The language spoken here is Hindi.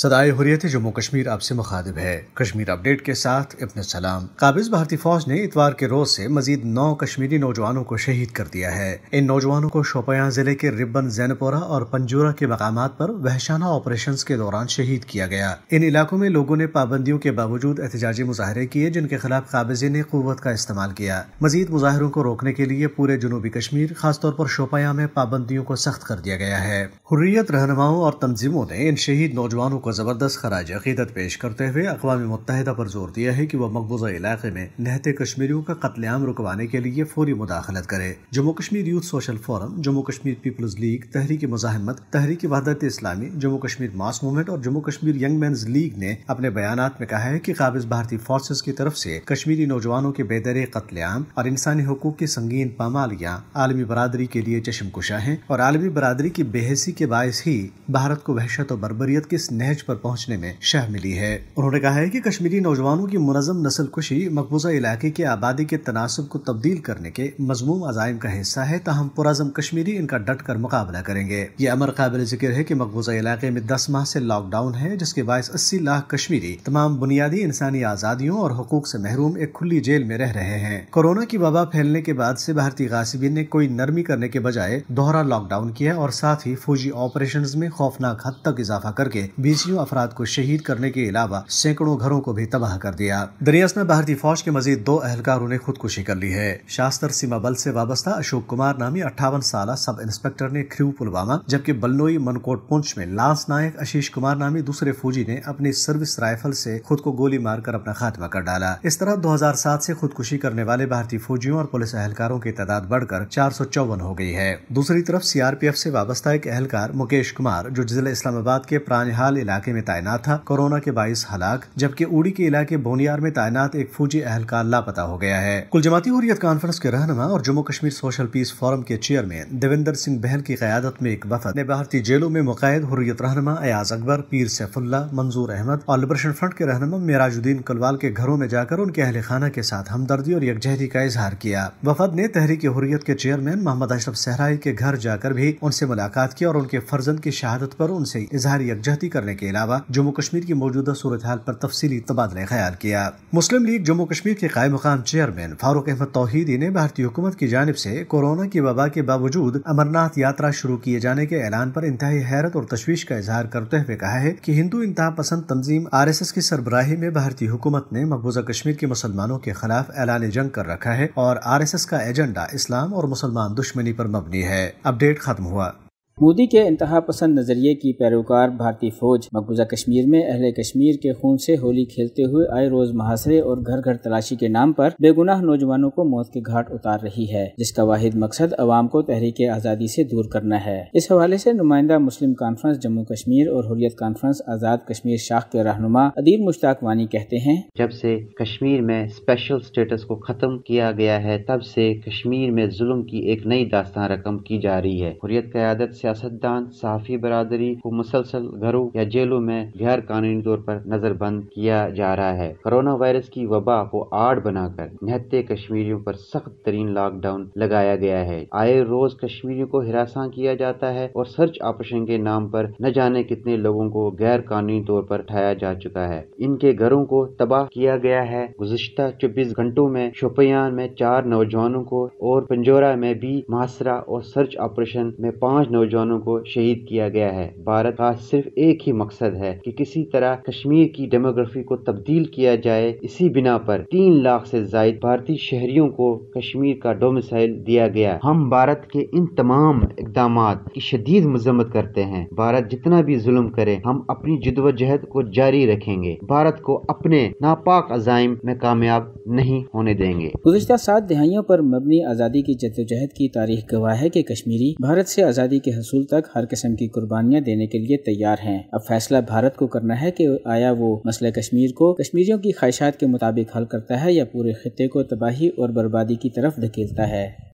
सदाए हुरियत जम्मू कश्मीर अब से मुखातिब है कश्मीर अपडेट के साथ इब्न सलाम काबिज भारतीय फौज ने इतवार के रोज से मजीद नौ कश्मीरी नौजवानों को शहीद कर दिया है इन नौजवानों को शोपया जिले के रिब्बन जैनपोरा और पंजोरा के मकाम पर वहशाना ऑपरेशन के दौरान शहीद किया गया इन इलाकों में लोगों ने पाबंदियों के बावजूद एहतजाजी मुजाहरे किए जिनके खिलाफ काबिजे ने कुत का इस्तेमाल किया मजीद मुजाहरों को रोकने के लिए पूरे जनूबी कश्मीर खासतौर पर शोपिया में पाबंदियों को सख्त कर दिया गया है हुर्रियत रहनुमाओं और तंजीमों ने इन शहीद नौजवानों को ज़बरदस्त खराज अकीदत पेश करते हुए अकवा मुतहदा पर जोर दिया है कि वह मकबूजा इलाके में नहते कश्मीरियों का कत्लेआम रुकवाने के लिए फौरी मुदाखलत करे Jammu Kashmir youth social forum Jammu Kashmir people's league Tehreek Muzahmat Tehreek Wahdat Islami Jammu Kashmir mass movement और Jammu Kashmir young men's league ने अपने बयान में कहा है की काबिज भारतीय फोर्सेज की तरफ ऐसी कश्मीरी नौजवानों के बेदर कत्लेआम और इंसानी हकूक की संगीन पामालियाँ आलमी बरदरी के लिए कुशा है और आलमी बरदरी की बेहसी के बायस ही भारत को वहशत और बरबरीत किस स्नेह अहज पर पहुंचने में शह मिली है उन्होंने कहा है कि कश्मीरी नौजवानों की मुनजम नस्ल कुशी मकबूजा इलाके की आबादी के तनासब को तब्दील करने के मजमूम अजायम का हिस्सा है तहम पुरजम कश्मीरी इनका डट कर मुकाबला करेंगे ये अमर काबिल जिक्र है की मकबूजा इलाके में दस माह ऐसी लॉकडाउन है जिसके बायस अस्सी लाख कश्मीरी तमाम बुनियादी इंसानी आजादियों और हकूक ऐसी महरूम एक खुली जेल में रह रहे हैं कोरोना की वबा फैलने के बाद ऐसी भारतीय गासिबी ने कोई नरमी करने के बजाय दोहरा लॉकडाउन किया और साथ ही फौजी ऑपरेशन में खौफनाक हद तक इजाफा करके बीस बीसियों अफराद को शहीद करने के अलावा सैकड़ों घरों को भी तबाह कर दिया दरियास में भारतीय फौज के मजीद दो अहलकारों ने खुदकुशी कर ली है शास्त्र सीमा बल ऐसी वाबस्ता अशोक कुमार नामी अट्ठावन साल सब इंस्पेक्टर ने ख्रू पुलवामा जबकि बल्लोई मनकोट पुंछ में लांस नायक आशीष कुमार नामी दूसरे फौजी ने अपनी सर्विस राइफल से खुद को गोली मारकर अपना खात्मा कर डाला इस तरह 2007 से खुदकुशी करने वाले भारतीय फौजियों और पुलिस एहलकारों की तादाद बढ़कर चार हो गई है दूसरी तरफ सीआरपीएफ से वाबस्ता एक एहलकार मुकेश कुमार जो जिला इस्लामाबाद के प्राणहाल इलाके में तैनात था कोरोना के बाईस हलाक जबकि उड़ी के इलाके बोनियार में तैनात एक फौजी एहलकार लापता हो गया है कुल जमाती हुरियत कॉन्फ्रेंस के रहनमा और Jammu Kashmir social peace forum के चेयरमैन देवेंद्र सिंह बहल की क्यादत में एक वफद ने भारतीय जेलों में मुकैद हुरियत रहनमा अयाज अकबर पीर सैफुल्ला मंजूर अहमद और लिबरेशन फ्रंट के रहनमा मेराजुद्दीन कलवाल के घरों में जाकर उनके अहल खाना के साथ हमदर्दी और यकजहती का इजहार किया वफद ने तहरीक हुरियत के चेयरमैन मोहम्मद अशरफ सहराई के घर जाकर भी उनसे मुलाकात की और उनके फर्जंद की शहादत पर उनसे इजहार यकजहती करने के अलावा जम्मू कश्मीर की मौजूदा सूरत हाल पर तफसी तबादला ख्याल किया मुस्लिम लीग जम्मू कश्मीर के कायम मकाम चेयरमैन फारूक अहमद तोहीदी ने भारतीय हुकूमत की जानब से कोरोना की वबा के बावजूद अमरनाथ यात्रा शुरू किए जाने के ऐलान पर इंतहाई हैरत और तशवीश का इजहार करते हुए कहा है कि हिंदू इंतहा पसंद तंजीम आर एस एस की सरबराही में भारतीय हुकूमत ने मकबूजा कश्मीर के मुसलमानों के खिलाफ ऐलान जंग कर रखा है और आर एस एस का एजेंडा इस्लाम और मुसलमान दुश्मनी पर मबनी है अपडेट खत्म हुआ मोदी के इंतहा पसंद नज़रिए की पैरोकार भारतीय फौज मकबूजा कश्मीर में अहल कश्मीर के खून से होली खेलते हुए आए रोज मुहासरे और घर घर तलाशी के नाम पर बेगुनाह नौजवानों को मौत के घाट उतार रही है जिसका वाहिद मकसद अवाम को तहरीक आज़ादी से दूर करना है इस हवाले से नुमाइंदा मुस्लिम कॉन्फ्रेंस जम्मू कश्मीर और हरियत कॉन्फ्रेंस आज़ाद कश्मीर शाख के रहनुमा अदीब मुश्ताक वानी कहते हैं जब से कश्मीर में स्पेशल स्टेटस को खत्म किया गया है तब से कश्मीर में जुल्म की एक नई दास्तान रकम की जा रही है क्यादत सियासतदान सहाफ़ी बरदरी को मुसलसल घरों या जेलों में गैर कानूनी तौर पर नज़रबंद किया जा रहा है कोरोना वायरस की वबा को आड़ बनाकर नहते कश्मीरियों पर सख्त तरीन लॉकडाउन लगाया गया है आए रोज कश्मीरियों को हिरासा किया जाता है और सर्च ऑपरेशन के नाम पर न जाने कितने लोगों को गैर कानूनी तौर पर उठाया जा चुका है इनके घरों को तबाह किया गया है गुजशत चौबीस घंटों में शोपियान में चार नौजवानों को और पंजोरा में भी मासरा और सर्च ऑपरेशन में पाँच नौजवान नौजवानों को शहीद किया गया है भारत का सिर्फ एक ही मकसद है कि किसी तरह कश्मीर की डेमोग्राफी को तब्दील किया जाए इसी बिना पर तीन लाख से जायद भारतीय शहरियों को कश्मीर का डोमिसाइल दिया गया हम भारत के इन तमाम इकदाम की शदीद मजम्मत करते हैं भारत जितना भी जुल्म करे हम अपनी जदोजहद को जारी रखेंगे भारत को अपने नापाक अजाइम में कामयाब नहीं होने देंगे गुजशत सात दहाइयों पर मबनी आज़ादी की जदोजहद की तारीख गवाह है कि कश्मीरी भारत से आज़ादी के रसूल तक हर किस्म की कुर्बानियाँ देने के लिए तैयार हैं अब फैसला भारत को करना है कि आया वो मसला कश्मीर को कश्मीरियों की ख्वाहिशात के मुताबिक हल करता है या पूरे खत्े को तबाही और बर्बादी की तरफ धकेलता है